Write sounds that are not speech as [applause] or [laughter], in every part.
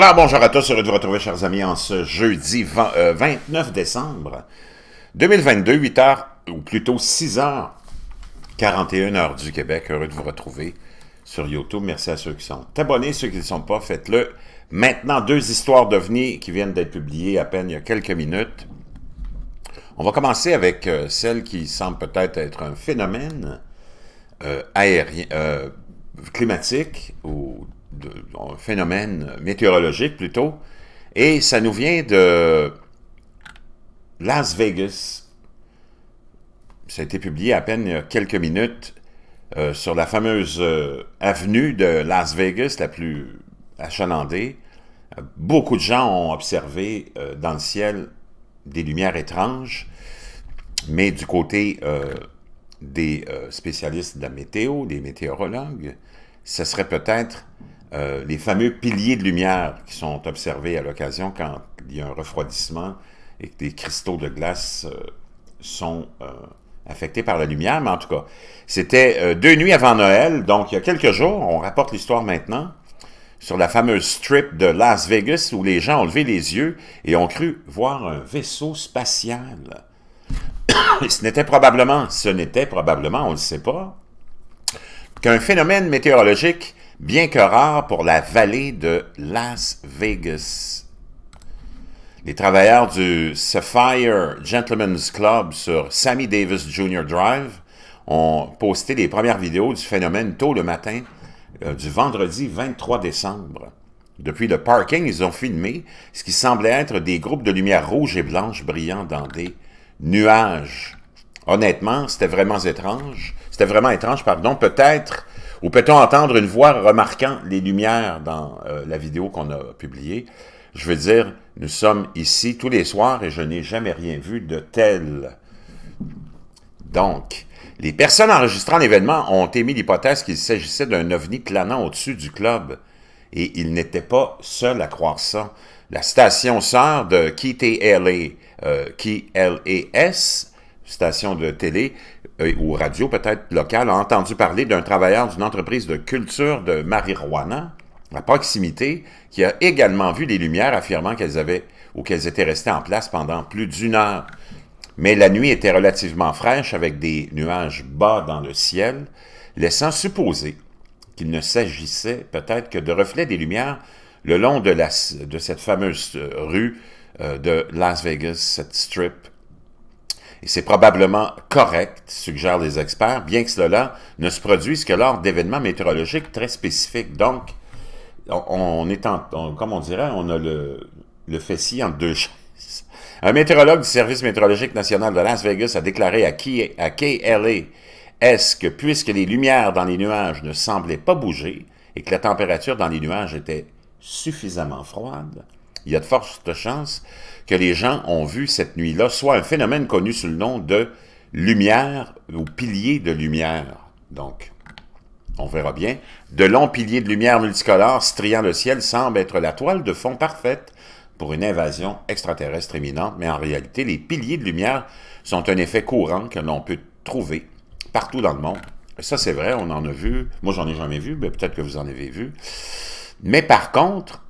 Alors bonjour à tous, heureux de vous retrouver chers amis en ce jeudi 29 euh, décembre 2022, 8h ou plutôt 6h, 41 heures du Québec. Heureux de vous retrouver sur YouTube. Merci à ceux qui sont abonnés, ceux qui ne sont pas, faites-le. Maintenant, deux histoires d'OVNI qui viennent d'être publiées à peine il y a quelques minutes. On va commencer avec euh, celle qui semble peut-être être un phénomène euh, aérien, climatique ou euh, phénomène météorologique plutôt, et ça nous vient de Las Vegas. Ça a été publié à peine quelques minutes euh, sur la fameuse euh, avenue de Las Vegas, la plus achalandée. Beaucoup de gens ont observé dans le ciel des lumières étranges, mais du côté des spécialistes de la météo, des météorologues, ce serait peut-être euh, les fameux piliers de lumière qui sont observés à l'occasion quand il y a un refroidissement et que des cristaux de glace euh, sont euh, affectés par la lumière. Mais en tout cas, c'était deux nuits avant Noël, donc il y a quelques jours, on rapporte l'histoire maintenant, sur la fameuse strip de Las Vegas où les gens ont levé les yeux et ont cru voir un vaisseau spatial. [coughs] ce n'était probablement, ce n'était probablement, on ne le sait pas, qu'un phénomène météorologique bien que rare pour la vallée de Las Vegas. Les travailleurs du Sapphire Gentlemen's Club sur Sammy Davis Jr. Drive ont posté les premières vidéos du phénomène tôt le matin euh, du vendredi 23 décembre. Depuis le parking, ils ont filmé ce qui semblait être des groupes de lumière rouge et blanche brillant dans des nuages. Honnêtement, c'était vraiment étrange. C'était vraiment étrange, pardon. Peut-être ou peut-on entendre une voix remarquant les lumières dans euh, la vidéo qu'on a publiée? Je veux dire, nous sommes ici tous les soirs et je n'ai jamais rien vu de tel. Donc, les personnes enregistrant l'événement ont émis l'hypothèse qu'il s'agissait d'un ovni planant au-dessus du club. Et ils n'étaient pas seuls à croire ça. La station sœur de KTLA, euh, station de télé, ou euh, radio peut-être locale, a entendu parler d'un travailleur d'une entreprise de culture de marijuana à proximité qui a également vu des lumières affirmant qu'elles avaient ou qu'elles étaient restées en place pendant plus d'une heure. Mais la nuit était relativement fraîche avec des nuages bas dans le ciel, laissant supposer qu'il ne s'agissait peut-être que de reflets des lumières le long de, de cette fameuse euh, rue euh, de Las Vegas, cette strip et c'est probablement correct, suggèrent les experts, bien que cela ne se produise que lors d'événements météorologiques très spécifiques. Donc, on, est en, comme on dirait, on a le, le fessier en deux [laughs] chaises. Un météorologue du Service météorologique national de Las Vegas a déclaré à, K, à ce que puisque les lumières dans les nuages ne semblaient pas bouger et que la température dans les nuages était suffisamment froide, il y a de fortes chances que les gens ont vu cette nuit-là soit un phénomène connu sous le nom de lumière ou piliers de lumière. Donc, on verra bien. De longs piliers de lumière multicolores striant le ciel semblent être la toile de fond parfaite pour une invasion extraterrestre imminente, mais en réalité, les piliers de lumière sont un effet courant que l'on peut trouver partout dans le monde. ça, c'est vrai, on en a vu. Moi, j'en ai jamais vu, mais peut-être que vous en avez vu. Mais par contre,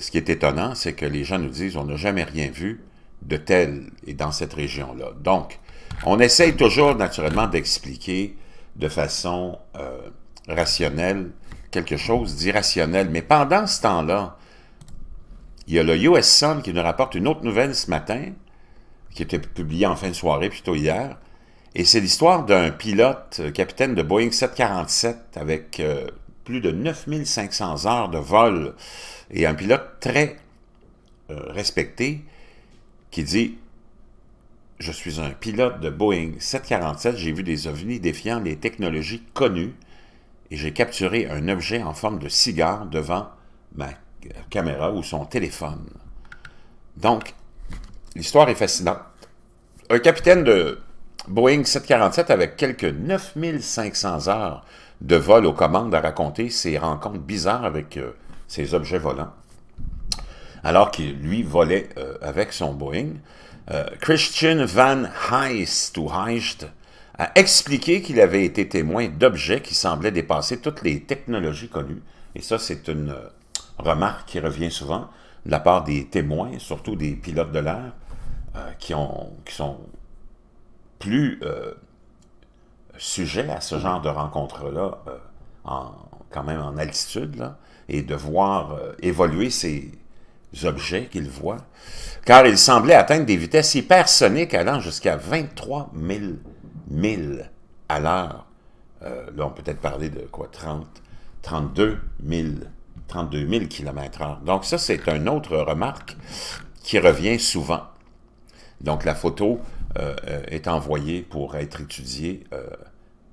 ce qui est étonnant, c'est que les gens nous disent on n'a jamais rien vu de tel et dans cette région-là. Donc, on essaye toujours naturellement d'expliquer de façon euh, rationnelle quelque chose d'irrationnel. Mais pendant ce temps-là, il y a le US Sun qui nous rapporte une autre nouvelle ce matin, qui était publiée en fin de soirée, plutôt hier. Et c'est l'histoire d'un pilote, euh, capitaine de Boeing 747, avec euh, plus de 9500 heures de vol. Et un pilote très euh, respecté qui dit je suis un pilote de Boeing 747, j'ai vu des ovnis défiant les technologies connues et j'ai capturé un objet en forme de cigare devant ma caméra ou son téléphone. Donc, l'histoire est fascinante. Un capitaine de Boeing 747, avec quelques 9500 heures de vol aux commandes à raconter ses rencontres bizarres avec ces euh, ses objets volants, alors qu'il, lui, volait euh, avec son Boeing. Euh, Christian Van Heist, ou Heist a expliqué qu'il avait été témoin d'objets qui semblaient dépasser toutes les technologies connues. Et ça, c'est une remarque qui revient souvent de la part des témoins, surtout des pilotes de l'air, qui, ont, qui sont plus euh, sujet à ce genre de rencontres-là, euh, quand même en altitude, et de voir euh, évoluer ces objets qu'il voit, car il semblait atteindre des vitesses hypersoniques allant jusqu'à 23 000 milles à l'heure. là, on peut peut-être parler de quoi, 30, 32 000, 32 000 km h Donc ça, c'est une autre remarque qui revient souvent. Donc la photo euh, euh, est envoyé pour être étudié euh,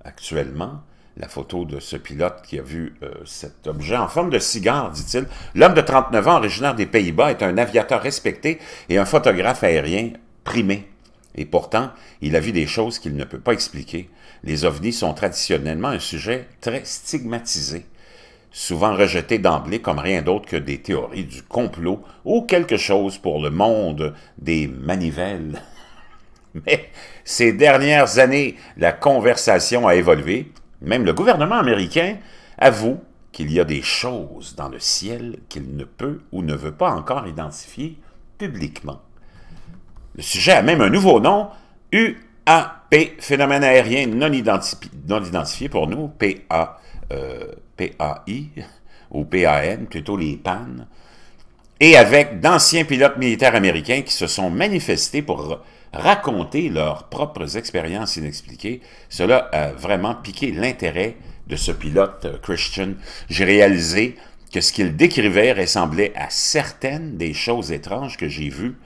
actuellement la photo de ce pilote qui a vu cet objet en forme de cigare, dit-il. L'homme de 39 ans, originaire des Pays-Bas, est un aviateur respecté et un photographe aérien primé. Et pourtant, il a vu des choses qu'il ne peut pas expliquer. Les ovnis sont traditionnellement un sujet très stigmatisé, souvent rejeté d'emblée comme rien d'autre que des théories du complot ou quelque chose pour le monde des manivelles. [laughs] Mais ces dernières années, la conversation a évolué. Même le gouvernement américain avoue qu'il y a des choses dans le ciel qu'il ne peut ou ne veut pas encore identifier publiquement. Le sujet a même un nouveau nom, UAP, phénomène aérien non, identifié pour nous, PA, euh, PAI [laughs] ou PAN, plutôt les PAN, et avec d'anciens pilotes militaires américains qui se sont manifestés pour raconter leurs propres expériences inexpliquées. Cela a vraiment piqué l'intérêt de ce pilote euh, Christian. J'ai réalisé que ce qu'il décrivait ressemblait à certaines des choses étranges que j'ai vues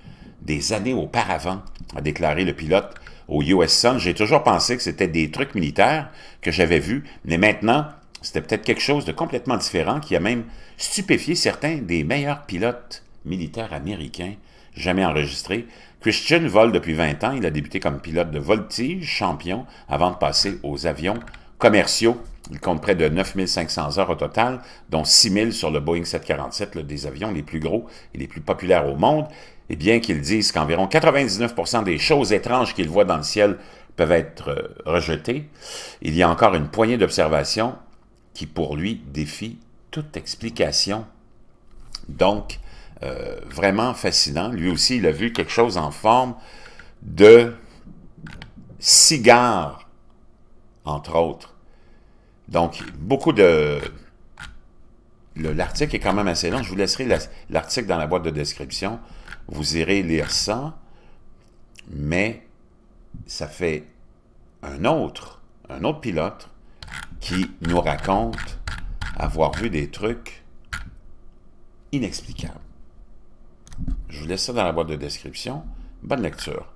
des années auparavant, a déclaré le pilote au US Sun. J'ai toujours pensé que c'était des trucs militaires que j'avais vus, mais maintenant, c'était peut-être quelque chose de complètement différent qui a même stupéfié certains des meilleurs pilotes militaires américains jamais enregistré. Christian vole depuis 20 ans. Il a débuté comme pilote de voltige, champion, avant de passer aux avions commerciaux. Il compte près de 9500 heures au total, dont 6000 sur le Boeing 747, l'un des avions les plus gros et les plus populaires au monde. Et bien qu'il dise qu'environ 99% des choses étranges qu'il voit dans le ciel peuvent être euh, rejetées, il y a encore une poignée d'observations qui, pour lui, défient toute explication. Donc, euh, vraiment fascinant. Lui aussi, il a vu quelque chose en forme de cigare, entre autres. Donc, beaucoup de... L'article est quand même assez long. Je vous laisserai l'article dans la boîte de description. Vous irez lire ça. Mais ça fait un autre, un autre pilote qui nous raconte avoir vu des trucs inexplicables. Je vous laisse ça dans la boîte de description. Bonne lecture.